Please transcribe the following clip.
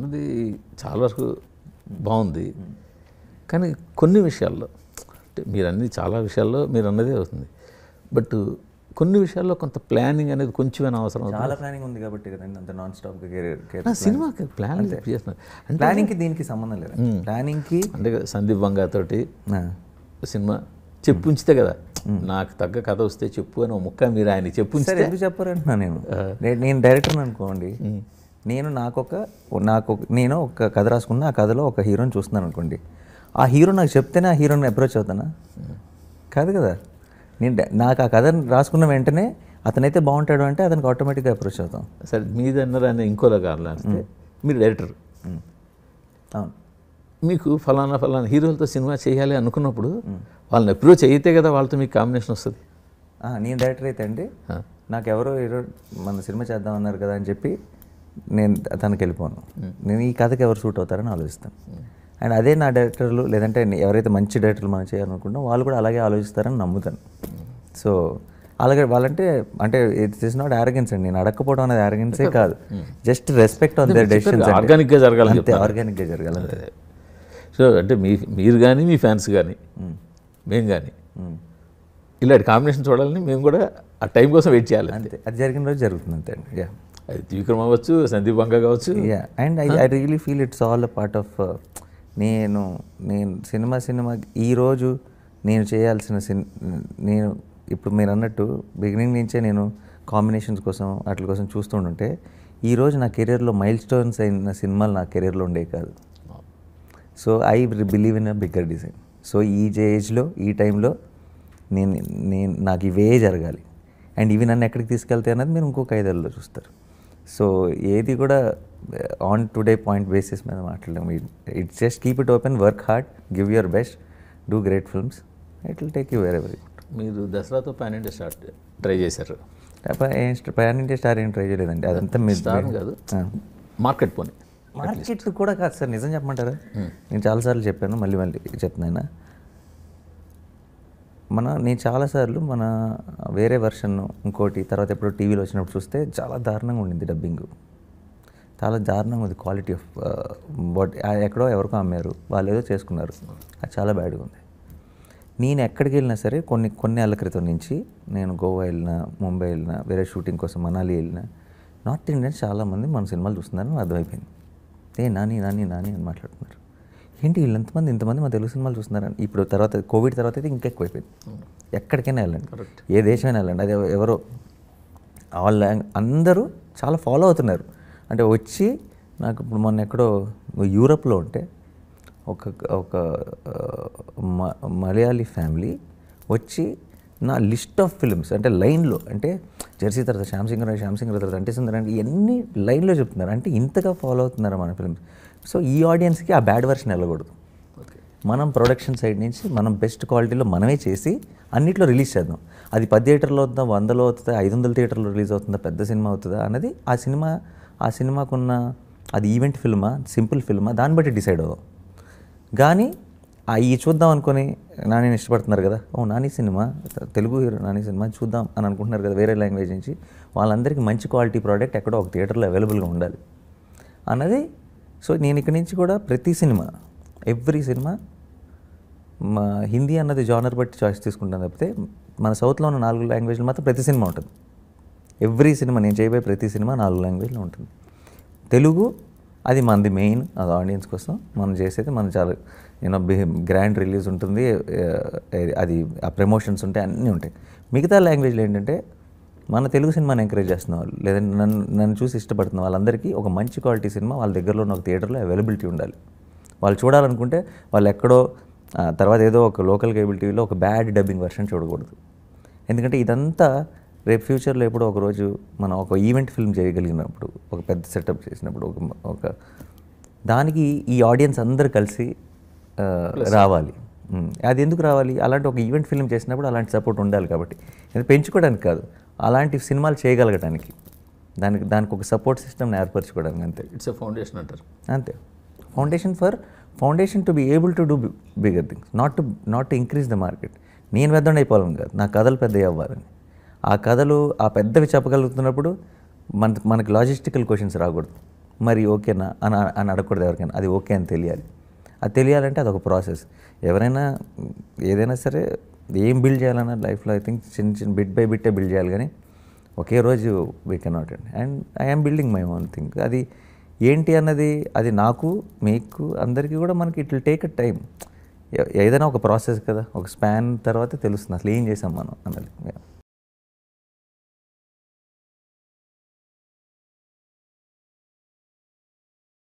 అన్నది చాలా వరకు బాగుంది కానీ కొన్ని విషయాల్లో అంటే మీరు అన్ని చాలా విషయాల్లో మీరు అన్నదే అవుతుంది బట్ కొన్ని విషయాల్లో కొంత ప్లానింగ్ అనేది కొంచెం అవసరం చాలా ప్లానింగ్ ఉంది కాబట్టి కదండి అంత non stop career cinema plan చేస్తున్నారు ప్లానింగ్కి దీనికి సంబంధం లేదు ప్లానింగ్కి అంటే సందీప్ బంగా తోటి సినిమా చెప్పు ఉంచితే కదా నాకు తగ్గ కథ వస్తే చెప్పు అని ముక్క మీరు ఆయన చెప్పు చెప్పారంటున్నా నేను నేను డైరెక్టర్ అనుకోండి నేను నాకొక నాకు నేను ఒక కథ రాసుకున్న ఆ కథలో ఒక హీరోని చూస్తున్నాను అనుకోండి ఆ హీరో నాకు చెప్తేనే ఆ హీరోని అప్రోచ్ అవుతానా కాదు కదా నేను నాకు ఆ కథను రాసుకున్న వెంటనే అతనైతే బాగుంటాడు అంటే అతనికి ఆటోమేటిక్గా అప్రోచ్ అవుతాం సరే మీద అన్నారని ఇంకోలా కావాలి మీరు డైరెక్టర్ అవును మీకు ఫలానా ఫలానా హీరోలతో సినిమా చేయాలి అనుకున్నప్పుడు వాళ్ళని అప్రోచ్ అయితే కదా వాళ్ళతో మీకు కాంబినేషన్ వస్తుంది నేను డైరెక్టర్ అయితే అండి నాకు ఎవరో హీరో మన సినిమా చేద్దామన్నారు కదా అని చెప్పి నేను తనకి వెళ్ళిపోను నేను ఈ కథకి ఎవరు సూట్ అవుతారని ఆలోచిస్తాను అండ్ అదే నా డైరెక్టర్లు లేదంటే ఎవరైతే మంచి డైరెక్టర్లు మనం చేయాలనుకుంటున్నా వాళ్ళు కూడా అలాగే ఆలోచిస్తారని నమ్ముతాను సో అలాగే వాళ్ళంటే అంటే ఇట్ ఇస్ నాట్ ఆర్గెన్స్ అండి నేను అడగకపోవడం అనేది ఆర్గెన్సే hmm. కాదు జస్ట్ రెస్పెక్ట్ ఆన్ దర్ ఆర్గానిక్గా జరగాలి అంతే ఆర్గానిక్గా జరగాలి సో అంటే మీ మీరు కానీ మీ ఫ్యాన్స్ కానీ మేము కానీ ఇలాంటి కాంబినేషన్ చూడాలని మేము కూడా ఆ టైం కోసం వెయిట్ చేయాలి అంతే అది జరిగిన రోజు జరుగుతుంది అంతే అండి యా త్రివిక్రమ్ అవ్వచ్చు సందీప్ వంక కావచ్చు and I I really feel it's all a part of నేను నేను సినిమా సినిమా ఈరోజు నేను చేయాల్సిన సిన్ నేను ఇప్పుడు మీరు అన్నట్టు బిగినింగ్ నుంచే నేను కాంబినేషన్స్ కోసం వాటి కోసం చూస్తుండే ఈరోజు నా కెరీర్లో మైల్ స్టోన్స్ అయిన సినిమాలు నా కెరీర్లో ఉండేవి కాదు so I believe in a bigger design so ఈ ఏజ్లో ఈ టైంలో నేను నేను నాకు ఇవే జరగాలి అండ్ ఇవి నన్ను ఎక్కడికి తీసుకెళ్తాయి అన్నది మీరు ఇంకొక ఐదేళ్ళలో చూస్తారు సో ఏది కూడా ఆన్ టుడే పాయింట్ బేసిస్ మీద మాట్లాడలేము it just keep it open work hard give your best do great films it will take you very good మీరు దసరాతో ప్యాన్ ఇండియా స్టార్ ట్రై చేశారు ప్యాన్ ఇండియా స్టార్ ఏం try చేయలేదండి అదంతా మీ star కాదు మార్కెట్ పోనీ మార్కెట్ కూడా కాదు సార్ నిజం చెప్పమంటారా hmm. నేను చాలాసార్లు చెప్పాను మళ్ళీ మళ్ళీ చెప్తున్నాయినా మన నేను చాలాసార్లు మన వేరే వెర్షన్ ఇంకోటి తర్వాత ఎప్పుడు టీవీలో వచ్చినప్పుడు చూస్తే చాలా దారుణంగా ఉండింది డబ్బింగ్ చాలా దారుణంగా ఉంది క్వాలిటీ ఆఫ్ బట్ ఎక్కడో ఎవరికో అమ్మారు వాళ్ళు ఏదో చేసుకున్నారు అది చాలా బ్యాడ్గా ఉంది నేను ఎక్కడికి వెళ్ళినా సరే కొన్ని కొన్ని నెలల క్రితం నుంచి నేను గోవా వెళ్ళినా ముంబై వెళ్ళినా వేరే షూటింగ్ కోసం మనాలి వెళ్ళినా నార్త్ ఇండియన్స్ చాలామంది మన సినిమాలు చూస్తున్నారని అర్థమైపోయింది ఏ నాని నాని నాని అని మాట్లాడుతున్నారు ఏంటి వీళ్ళంతమంది ఇంతమంది మా తెలుగు సినిమాలు చూస్తున్నారని ఇప్పుడు తర్వాత కోవిడ్ తర్వాత అయితే ఇంకా ఎక్కువైపోయింది hmm. ఎక్కడికైనా వెళ్ళండి ఏ దేశమైనా వెళ్ళండి అదే ఎవరో వాళ్ళ అందరూ చాలా ఫాలో అవుతున్నారు అంటే వచ్చి నాకు ఇప్పుడు మొన్న ఎక్కడో యూరప్లో ఉంటే ఒక ఒక మలయాళీ ఫ్యామిలీ వచ్చి నా లిస్ట్ ఆఫ్ ఫిల్మ్స్ అంటే లైన్లో అంటే జెర్సీ తర్వాత శ్యామ్ సింగ్ రాయ్ శ్యామ్ సింగర్ తర్వాత అంటే సుందర్ అంటే ఇవన్నీ లైన్లో చెప్తున్నారు అంటే ఇంతగా ఫాలో అవుతున్నారు మన ఫిల్మ్స్ సో ఈ ఆడియన్స్కి ఆ బ్యాడ్ వర్షన్ వెళ్ళకూడదు మనం ప్రొడక్షన్ సైడ్ నుంచి మనం బెస్ట్ క్వాలిటీలో మనమే చేసి అన్నిట్లో రిలీజ్ చేద్దాం అది పది థియేటర్లో అవుతుందా వందలో అవుతుందా ఐదు వందల థియేటర్లో రిలీజ్ అవుతుందా పెద్ద సినిమా అవుతుందా అన్నది ఆ సినిమా ఆ సినిమాకున్న అది ఈవెంట్ ఫిల్మా సింపుల్ ఫిల్మా దాన్ని బట్టి డిసైడ్ అవుదాం కానీ అవి చూద్దాం అనుకుని నాని ఇష్టపడుతున్నారు కదా ఓ Nani cinema Telugu hero Nani cinema చూద్దాం అని అనుకుంటున్నారు కదా వేరే లాంగ్వేజ్ నుంచి వాళ్ళందరికీ మంచి క్వాలిటీ ప్రోడక్ట్ ఎక్కడో ఒక థియేటర్లో అవైలబుల్గా ఉండాలి అన్నది సో నేను ఇక్కడి నుంచి కూడా ప్రతి సినిమా ఎవ్రీ సినిమా మా హిందీ అన్నది జానర్ బట్టి చాయిస్ తీసుకుంటాను తప్పితే మన సౌత్లో ఉన్న నాలుగు లాంగ్వేజ్లు మాత్రం ప్రతి సినిమా ఉంటుంది ఎవ్రీ సినిమా నేను చేయబోయే ప్రతి సినిమా నాలుగు లాంగ్వేజ్లో ఉంటుంది తెలుగు అది మనది మెయిన్ అది ఆడియన్స్ కోసం మనం చేసేది మనం చాలా యూనో గ్రాండ్ రిలీజ్ ఉంటుంది అది ఆ ప్రమోషన్స్ ఉంటాయి అన్నీ ఉంటాయి మిగతా లాంగ్వేజ్లు ఏంటంటే మన తెలుగు సినిమాని ఎంకరేజ్ చేస్తున్న వాళ్ళు లేదంటే నన్ను నన్ను చూసి ఇష్టపడుతున్న వాళ్ళందరికీ ఒక మంచి క్వాలిటీ సినిమా వాళ్ళ దగ్గరలో ఉన్న ఒక థియేటర్లో అవైలబిలిటీ ఉండాలి వాళ్ళు చూడాలనుకుంటే వాళ్ళు ఎక్కడో తర్వాత ఏదో ఒక లోకల్ కేబుల్ టీవీలో ఒక బ్యాడ్ డబ్బింగ్ వెర్షన్ చూడకూడదు ఎందుకంటే ఇదంతా రేపు ఫ్యూచర్లో ఎప్పుడో ఒకరోజు మనం ఒక ఈవెంట్ ఫిల్మ్ చేయగలిగినప్పుడు ఒక పెద్ద సెటప్ చేసినప్పుడు ఒక ఒక దానికి ఈ ఆడియన్స్ అందరు కలిసి రావాలి అది ఎందుకు రావాలి అలాంటి ఒక ఈవెంట్ ఫిల్మ్ చేసినప్పుడు అలాంటి సపోర్ట్ ఉండాలి కాబట్టి పెంచుకోవడానికి కాదు అలాంటి సినిమాలు చేయగలగడానికి దానికి దానికి ఒక సపోర్ట్ సిస్టమ్ని ఏర్పరచుకోవడానికి అంతే ఇట్స్ ఎ ఫౌండేషన్ అంటారు అంతే foundation for foundation to be able to do bigger things not to not to increase the market నేను పెద్ద అయిపోవాలని కాదు నా కథలు పెద్దవి అవ్వాలని ఆ కథలు ఆ పెద్దవి చెప్పగలుగుతున్నప్పుడు మన మనకి లాజిస్టికల్ క్వశ్చన్స్ రాకూడదు మరి ఓకేనా అని అని అడగకూడదు ఎవరికైనా అది ఓకే అని తెలియాలి అది తెలియాలంటే అదొక ప్రాసెస్ ఎవరైనా ఏదైనా సరే ఏం బిల్డ్ చేయాలన్నా లైఫ్లో ఐ థింక్ చిన్న చిన్న బిట్ బై బిట్టే బిల్డ్ చేయాలి కానీ ఒకే రోజు we cannot and and I'm building my own thing అది ఏంటి అన్నది అది నాకు మీకు అందరికీ కూడా మనకి it will take a time ఏదైనా ఒక ప్రాసెస్ కదా ఒక స్పాన్ తర్వాత తెలుస్తుంది అసలు ఏం చేసాం మనం అన్నది